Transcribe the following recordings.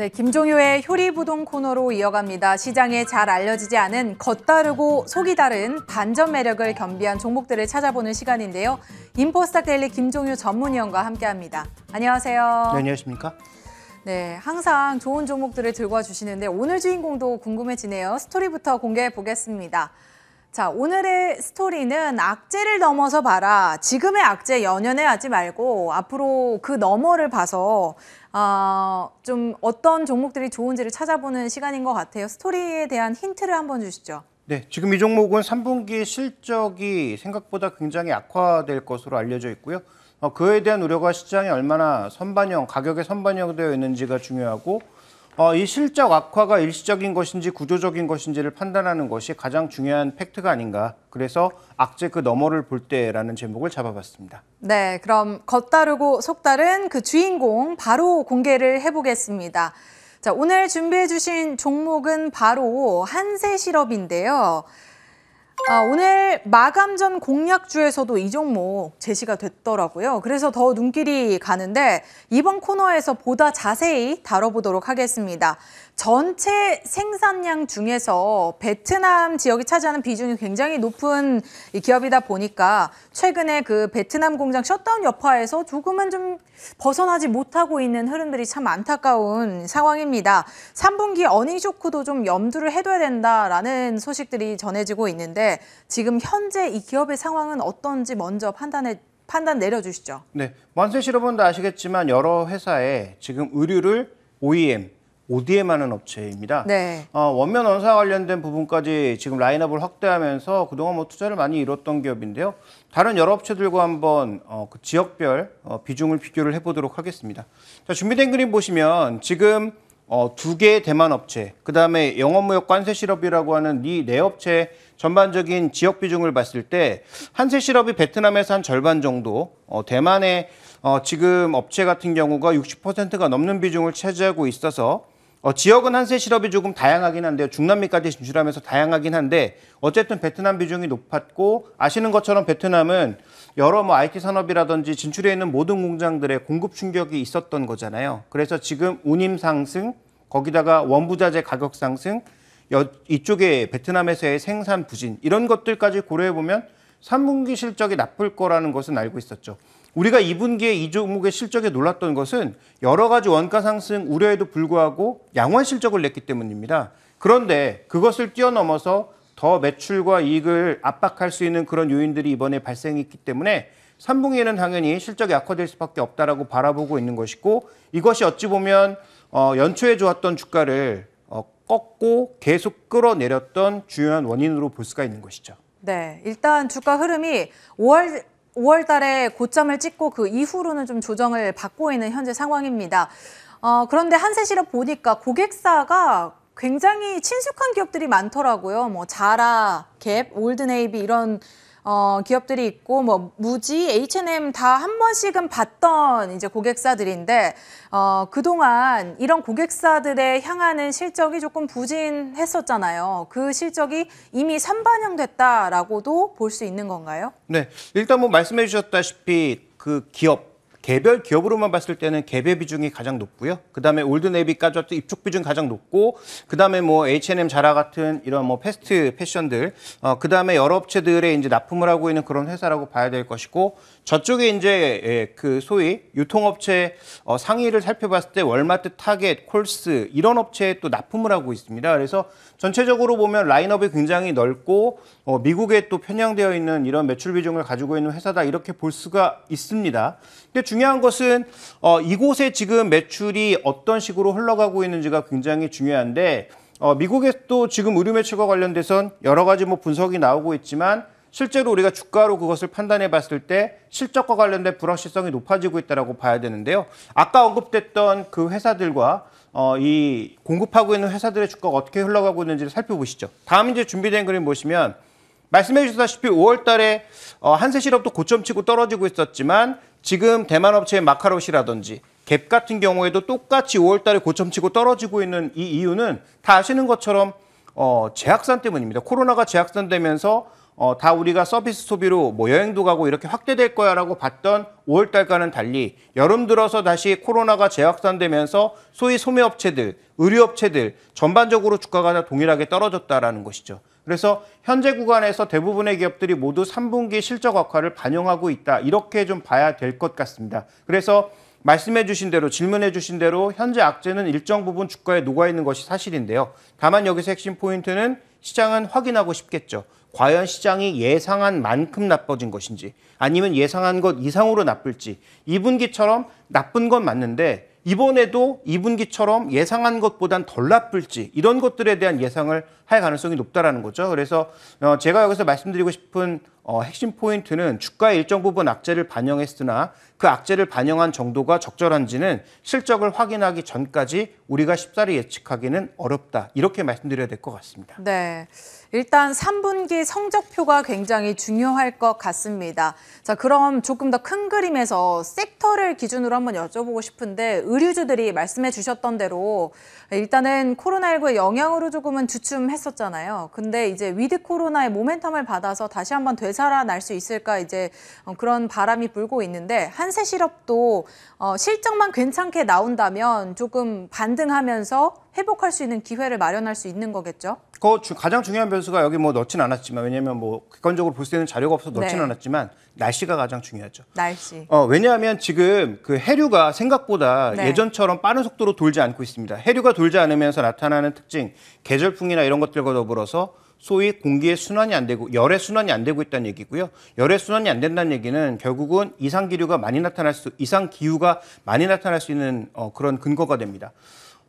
네, 김종효의 효리부동 코너로 이어갑니다. 시장에 잘 알려지지 않은 겉다르고 속이 다른 반전 매력을 겸비한 종목들을 찾아보는 시간인데요. 인포스타 데일리 김종효 전문위원과 함께합니다. 안녕하세요. 네, 안녕하십니까? 네, 항상 좋은 종목들을 들고 와 주시는데 오늘 주인공도 궁금해지네요. 스토리부터 공개해 보겠습니다. 자, 오늘의 스토리는 악재를 넘어서 봐라. 지금의 악재 연연해 하지 말고 앞으로 그 너머를 봐서 어, 좀 어떤 종목들이 좋은지를 찾아보는 시간인 것 같아요. 스토리에 대한 힌트를 한번 주시죠. 네, 지금 이 종목은 3분기 실적이 생각보다 굉장히 악화될 것으로 알려져 있고요. 어, 그에 대한 우려가 시장에 얼마나 선반영, 가격에 선반영되어 있는지가 중요하고 어, 이 실적 악화가 일시적인 것인지 구조적인 것인지를 판단하는 것이 가장 중요한 팩트가 아닌가. 그래서 악재 그 너머를 볼 때라는 제목을 잡아봤습니다. 네, 그럼 겉다르고 속다른 그 주인공 바로 공개를 해보겠습니다. 자, 오늘 준비해 주신 종목은 바로 한세실업인데요. 아, 오늘 마감전 공략주에서도 이 종목 제시가 됐더라고요. 그래서 더 눈길이 가는데 이번 코너에서 보다 자세히 다뤄보도록 하겠습니다. 전체 생산량 중에서 베트남 지역이 차지하는 비중이 굉장히 높은 기업이다 보니까 최근에 그 베트남 공장 셧다운 여파에서 조금은 좀 벗어나지 못하고 있는 흐름들이 참 안타까운 상황입니다. 3분기 어닝 쇼크도 좀 염두를 해둬야 된다라는 소식들이 전해지고 있는데 지금 현재 이 기업의 상황은 어떤지 먼저 판단해 판단 내려주시죠. 네, 만세 실업원도 아시겠지만 여러 회사에 지금 의류를 OEM ODM 하는 업체입니다. 네. 어, 원면 원사 관련된 부분까지 지금 라인업을 확대하면서 그동안 뭐 투자를 많이 이뤘던 기업인데요. 다른 여러 업체들과 한번 어, 그 지역별 어, 비중을 비교를 해보도록 하겠습니다. 자, 준비된 그림 보시면 지금 어, 두 개의 대만 업체, 그 다음에 영업무역 관세 실업이라고 하는 이네 업체 전반적인 지역 비중을 봤을 때 한세 실업이 베트남에서 한 절반 정도, 어, 대만의 어, 지금 업체 같은 경우가 60%가 넘는 비중을 차지하고 있어서 어, 지역은 한세 실업이 조금 다양하긴 한데요. 중남미까지 진출하면서 다양하긴 한데 어쨌든 베트남 비중이 높았고 아시는 것처럼 베트남은 여러 뭐 IT 산업이라든지 진출해 있는 모든 공장들의 공급 충격이 있었던 거잖아요. 그래서 지금 운임 상승, 거기다가 원부자재 가격 상승, 여, 이쪽에 베트남에서의 생산 부진 이런 것들까지 고려해 보면 3분기 실적이 나쁠 거라는 것은 알고 있었죠. 우리가 2분기에 이 종목의 실적에 놀랐던 것은 여러 가지 원가 상승 우려에도 불구하고 양원 실적을 냈기 때문입니다. 그런데 그것을 뛰어넘어서 더 매출과 이익을 압박할 수 있는 그런 요인들이 이번에 발생했기 때문에 3분기에는 당연히 실적이 악화될 수밖에 없다라고 바라보고 있는 것이고 이것이 어찌 보면 어, 연초에 좋았던 주가를 어, 꺾고 계속 끌어내렸던 중요한 원인으로 볼 수가 있는 것이죠. 네, 일단 주가 흐름이 5월 5월 달에 고점을 찍고 그 이후로는 좀 조정을 받고 있는 현재 상황입니다. 어, 그런데 한세 실업 보니까 고객사가 굉장히 친숙한 기업들이 많더라고요. 뭐 자라, 갭, 올드네이비 이런 어, 기업들이 있고 뭐 무지, H&M 다 한 번씩은 봤던 이제 고객사들인데 어, 그동안 이런 고객사들의 향하는 실적이 조금 부진했었잖아요. 그 실적이 이미 선반영됐다라고도 볼 수 있는 건가요? 네, 일단 뭐 말씀해 주셨다시피 그 기업 개별 기업으로만 봤을 때는 개별 비중이 가장 높고요. 그다음에 올드네비 까지도 입축 비중 가장 높고 그다음에 뭐 H&M, 자라 같은 이런 뭐 패스트 패션들 어, 그다음에 여러 업체들의 이제 납품을 하고 있는 그런 회사라고 봐야 될 것이고 저쪽에 이제 예, 그 소위 유통업체 어, 상위를 살펴봤을 때 월마트, 타겟, 콜스 이런 업체에 또 납품을 하고 있습니다. 그래서 전체적으로 보면 라인업이 굉장히 넓고 어, 미국에 또 편향되어 있는 이런 매출 비중을 가지고 있는 회사다 이렇게 볼 수가 있습니다. 근데 중 중요한 것은 어, 이곳에 지금 매출이 어떤 식으로 흘러가고 있는지가 굉장히 중요한데 어, 미국에 도 지금 의류 매출과 관련돼선 여러 가지 뭐 분석이 나오고 있지만 실제로 우리가 주가로 그것을 판단해 봤을 때 실적과 관련된 불확실성이 높아지고 있다라고 봐야 되는데요. 아까 언급됐던 그 회사들과 어, 이 공급하고 있는 회사들의 주가가 어떻게 흘러가고 있는지를 살펴보시죠. 다음 이제 준비된 그림 보시면 말씀해 주셨다시피 5월 달에 어, 한세 실업도 고점치고 떨어지고 있었지만 지금 대만 업체의 마카롯이라든지 갭 같은 경우에도 똑같이 5월 달에 고점치고 떨어지고 있는 이 이유는 다 아시는 것처럼 어, 재확산 때문입니다. 코로나가 재확산되면서 어, 다 우리가 서비스 소비로 뭐 여행도 가고 이렇게 확대될 거야라고 봤던 5월 달과는 달리 여름 들어서 다시 코로나가 재확산되면서 소위 소매업체들, 의류업체들 전반적으로 주가가 다 동일하게 떨어졌다라는 것이죠. 그래서 현재 구간에서 대부분의 기업들이 모두 3분기 실적 악화를 반영하고 있다. 이렇게 좀 봐야 될 것 같습니다. 그래서 말씀해 주신 대로 질문해 주신 대로 현재 악재는 일정 부분 주가에 녹아 있는 것이 사실인데요. 다만 여기서 핵심 포인트는 시장은 확인하고 싶겠죠. 과연 시장이 예상한 만큼 나빠진 것인지 아니면 예상한 것 이상으로 나쁠지 2분기처럼 나쁜 건 맞는데 이번에도 2분기처럼 예상한 것보단 덜 나쁠지 이런 것들에 대한 예상을 할 가능성이 높다라는 거죠. 그래서 어, 제가 여기서 말씀드리고 싶은 어, 핵심 포인트는 주가의 일정 부분 악재를 반영했으나 그 악재를 반영한 정도가 적절한지는 실적을 확인하기 전까지 우리가 쉽사리 예측하기는 어렵다. 이렇게 말씀드려야 될 것 같습니다. 네. 일단 3분기 성적표가 굉장히 중요할 것 같습니다. 자, 그럼 조금 더 큰 그림에서 섹터를 기준으로 한번 여쭤보고 싶은데 의류주들이 말씀해 주셨던 대로 일단은 코로나19의 영향으로 조금은 주춤했 했었잖아요. 근데 이제 위드 코로나의 모멘텀을 받아서 다시 한번 되살아날 수 있을까 이제 어, 그런 바람이 불고 있는데 한세 실업도 어, 실적만 괜찮게 나온다면 조금 반등하면서 회복할 수 있는 기회를 마련할 수 있는 거겠죠. 그 가장 중요한 변수가 여기 뭐 넣진 않았지만 왜냐하면 뭐 객관적으로 볼 수 있는 자료가 없어 넣진 네. 않았지만 날씨가 가장 중요하죠. 날씨. 어 왜냐하면 지금 그 해류가 생각보다 네. 예전처럼 빠른 속도로 돌지 않고 있습니다. 해류가 돌지 않으면서 나타나는 특징, 계절풍이나 이런 것들과 더불어서 소위 공기의 순환이 안 되고 열의 순환이 안 되고 있다는 얘기고요. 열의 순환이 안 된다는 얘기는 결국은 이상 기류가 많이 나타날 수 이상 기후가 많이 나타날 수 있는 어, 그런 근거가 됩니다.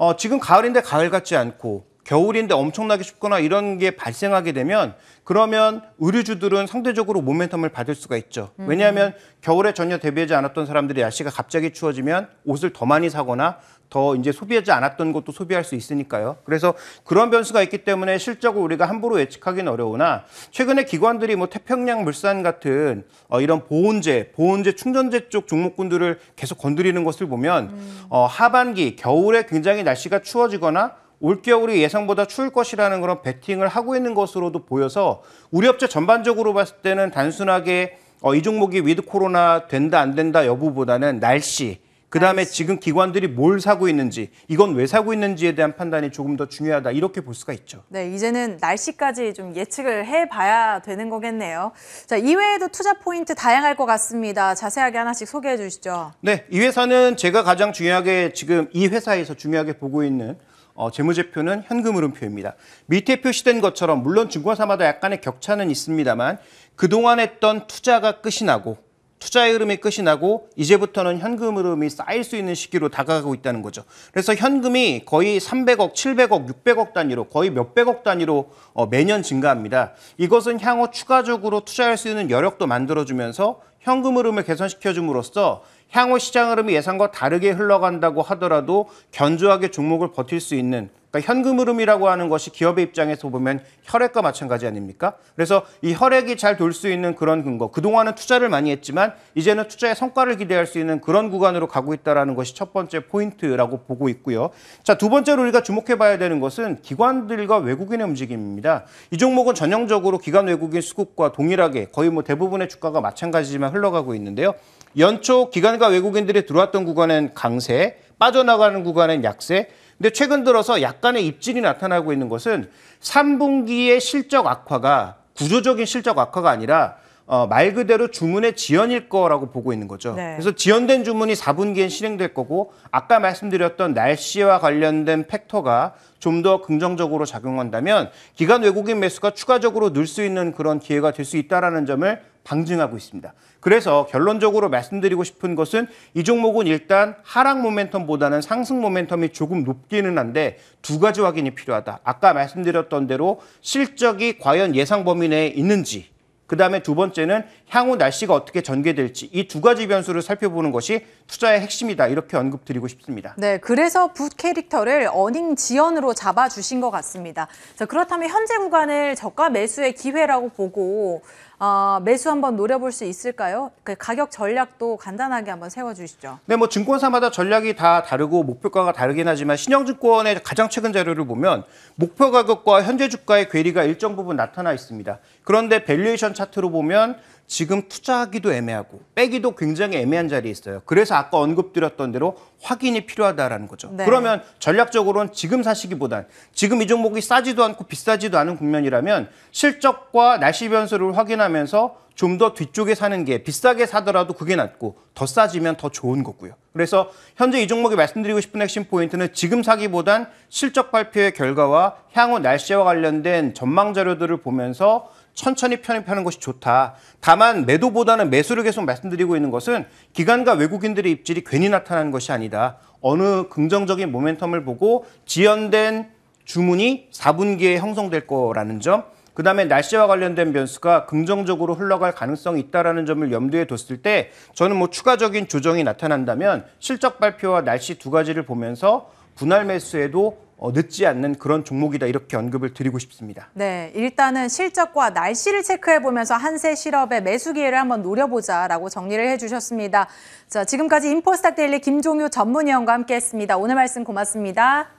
어, 지금 가을인데 가을 같지 않고 겨울인데 엄청나게 춥거나 이런 게 발생하게 되면 그러면 의류주들은 상대적으로 모멘텀을 받을 수가 있죠. 음. 왜냐하면 겨울에 전혀 대비하지 않았던 사람들이 날씨가 갑자기 추워지면 옷을 더 많이 사거나 더 이제 소비하지 않았던 것도 소비할 수 있으니까요. 그래서 그런 변수가 있기 때문에 실적을 우리가 함부로 예측하기는 어려우나 최근에 기관들이 뭐 태평양 물산 같은 어, 이런 보온재, 보온재 충전재 쪽 종목군들을 계속 건드리는 것을 보면 음. 어, 하반기 겨울에 굉장히 날씨가 추워지거나 올겨울이 예상보다 추울 것이라는 그런 베팅을 하고 있는 것으로도 보여서 우리 업체 전반적으로 봤을 때는 단순하게 어, 이 종목이 위드 코로나 된다 안 된다 여부보다는 날씨 그다음에 지금 기관들이 뭘 사고 있는지 이건 왜 사고 있는지에 대한 판단이 조금 더 중요하다 이렇게 볼 수가 있죠. 네, 이제는 날씨까지 좀 예측을 해봐야 되는 거겠네요. 자, 이외에도 투자 포인트 다양할 것 같습니다. 자세하게 하나씩 소개해 주시죠. 네, 이 회사는 제가 가장 중요하게 지금 이 회사에서 중요하게 보고 있는 어, 재무제표는 현금 흐름표입니다. 밑에 표시된 것처럼 물론 증권사마다 약간의 격차는 있습니다만 그동안 했던 투자가 끝이 나고 투자의 흐름이 끝이 나고 이제부터는 현금 흐름이 쌓일 수 있는 시기로 다가가고 있다는 거죠. 그래서 현금이 거의 300억, 700억, 600억 단위로 거의 몇백억 단위로 어, 매년 증가합니다. 이것은 향후 추가적으로 투자할 수 있는 여력도 만들어주면서 현금 흐름을 개선시켜줌으로써 향후 시장 흐름이 예상과 다르게 흘러간다고 하더라도 견조하게 종목을 버틸 수 있는 그러니까 현금 흐름이라고 하는 것이 기업의 입장에서 보면 혈액과 마찬가지 아닙니까? 그래서 이 혈액이 잘 돌 수 있는 그런 근거. 그동안은 투자를 많이 했지만 이제는 투자의 성과를 기대할 수 있는 그런 구간으로 가고 있다는 것이 첫 번째 포인트라고 보고 있고요. 자, 두 번째로 우리가 주목해 봐야 되는 것은 기관들과 외국인의 움직임입니다. 이 종목은 전형적으로 기관 외국인 수급과 동일하게 거의 뭐 대부분의 주가가 마찬가지지만 흘러가고 있는데요. 연초 기관과 외국인들이 들어왔던 구간은 강세, 빠져나가는 구간은 약세. 근데 최근 들어서 약간의 입질이 나타나고 있는 것은 3분기의 실적 악화가 구조적인 실적 악화가 아니라 어, 말 그대로 주문의 지연일 거라고 보고 있는 거죠. 네. 그래서 지연된 주문이 4분기엔 실행될 거고 아까 말씀드렸던 날씨와 관련된 팩터가 좀 더 긍정적으로 작용한다면 기간 외국인 매수가 추가적으로 늘 수 있는 그런 기회가 될 수 있다라는 점을 방증하고 있습니다. 그래서 결론적으로 말씀드리고 싶은 것은 이 종목은 일단 하락 모멘텀보다는 상승 모멘텀이 조금 높기는 한데 두 가지 확인이 필요하다. 아까 말씀드렸던 대로 실적이 과연 예상 범위 내에 있는지 그 다음에 두 번째는 향후 날씨가 어떻게 전개될지 이 두 가지 변수를 살펴보는 것이 투자의 핵심이다 이렇게 언급드리고 싶습니다. 네, 그래서 붓 캐릭터를 어닝 지연으로 잡아주신 것 같습니다. 자, 그렇다면 현재 구간을 저가 매수의 기회라고 보고 어, 매수 한번 노려볼 수 있을까요? 그 가격 전략도 간단하게 한번 세워주시죠. 네, 뭐 증권사마다 전략이 다 다르고 목표가가 다르긴 하지만 신영증권의 가장 최근 자료를 보면 목표 가격과 현재 주가의 괴리가 일정 부분 나타나 있습니다. 그런데 밸류에이션 차트로 보면 지금 투자하기도 애매하고 빼기도 굉장히 애매한 자리에 있어요. 그래서 아까 언급드렸던 대로 확인이 필요하다라는 거죠. 네. 그러면 전략적으로는 지금 사시기보단 지금 이 종목이 싸지도 않고 비싸지도 않은 국면이라면 실적과 날씨 변수를 확인하면 하면서 좀 더 뒤쪽에 사는 게 비싸게 사더라도 그게 낫고 더 싸지면 더 좋은 거고요. 그래서 현재 이종목에 말씀드리고 싶은 핵심 포인트는 지금 사기보단 실적 발표의 결과와 향후 날씨와 관련된 전망 자료들을 보면서 천천히 편입하는 것이 좋다. 다만 매도보다는 매수를 계속 말씀드리고 있는 것은 기관과 외국인들의 입질이 괜히 나타나는 것이 아니다. 어느 긍정적인 모멘텀을 보고 지연된 주문이 4분기에 형성될 거라는 점. 그 다음에 날씨와 관련된 변수가 긍정적으로 흘러갈 가능성이 있다라는 점을 염두에 뒀을 때 저는 뭐 추가적인 조정이 나타난다면 실적 발표와 날씨 두 가지를 보면서 분할 매수에도 어, 늦지 않는 그런 종목이다 이렇게 언급을 드리고 싶습니다. 네, 일단은 실적과 날씨를 체크해 보면서 한세 실업의 매수 기회를 한번 노려보자라고 정리를 해주셨습니다. 자, 지금까지 인포스탁 데일리 김종효 전문위원과 함께했습니다. 오늘 말씀 고맙습니다.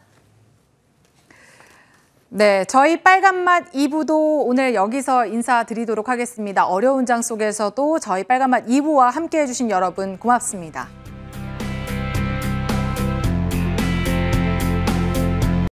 네, 저희 빨간맛 2부도 오늘 여기서 인사드리도록 하겠습니다. 어려운 장 속에서도 저희 빨간맛 2부와 함께해 주신 여러분 고맙습니다.